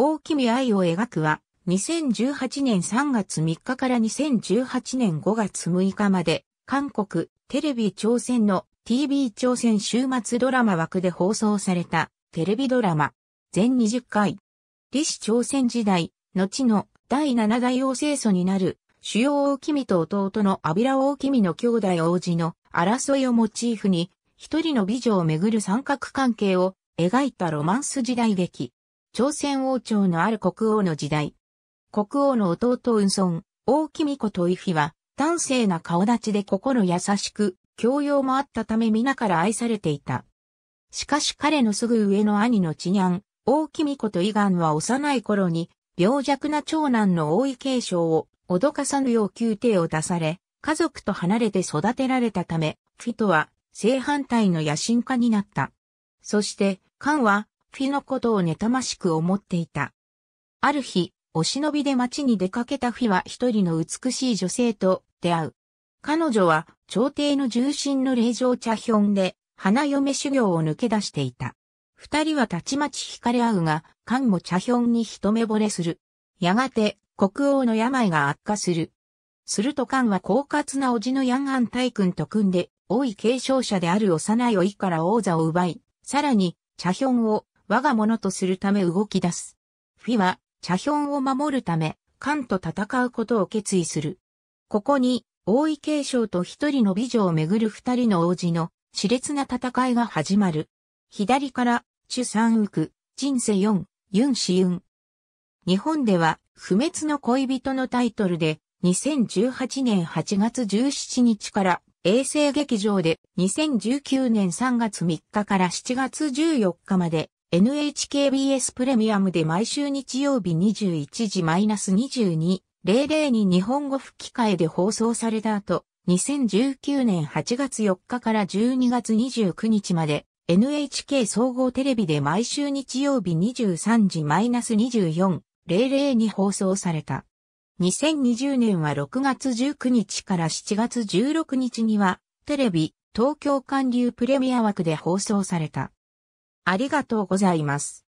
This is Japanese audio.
大きみ愛を描くは、2018年3月3日から2018年5月6日まで、韓国、テレビ朝鮮の TV 朝鮮週末ドラマ枠で放送されたテレビドラマ、全20回。李氏朝鮮時代、後の第7代王政祖になる、主要き君と弟のアビラき君の兄弟王子の争いをモチーフに、一人の美女をめぐる三角関係を描いたロマンス時代劇。朝鮮王朝のある国王の時代。国王の弟雲孫、王貴美子と伊ィは、端正な顔立ちで心優しく、教養もあったため皆から愛されていた。しかし彼のすぐ上の兄のチニャン、王貴美子とイガンは幼い頃に、病弱な長男の王位継承を、脅かさぬよう宮廷を出され、家族と離れて育てられたため、フィとは正反対の野心家になった。そして、カンは妃のことを妬ましく思っていた。ある日、お忍びで町に出かけた妃は一人の美しい女性と出会う。彼女は朝廷の重臣の霊場茶ヒョンで花嫁修行を抜け出していた。二人はたちまち惹かれ合うが、漢も茶ヒョンに一目惚れする。やがて国王の病が悪化する。すると漢は狡猾な叔父のヤンアン大君と組んで、王位継承者である幼いおいから王座を奪い、さらに、茶ヒョンを我が物とするため動き出す。フィは、茶氷を守るため、カンと戦うことを決意する。ここに、王位継承と一人の美女をめぐる二人の王子の熾烈な戦いが始まる。左から、チュ三ウ人生四、ユンシユン。日本では、不滅の恋人のタイトルで、2018年8月17日から衛星劇場で2019年3月3日から7月14日まで NHKBS プレミアムで毎週日曜日21時 -22.00 に日本語吹き替えで放送された後、2019年8月4日から12月29日まで NHK 総合テレビで毎週日曜日23時 -24.00 に放送された。2020年は6月19日から7月16日にはテレビ東京韓流プレミア枠で放送された。ありがとうございます。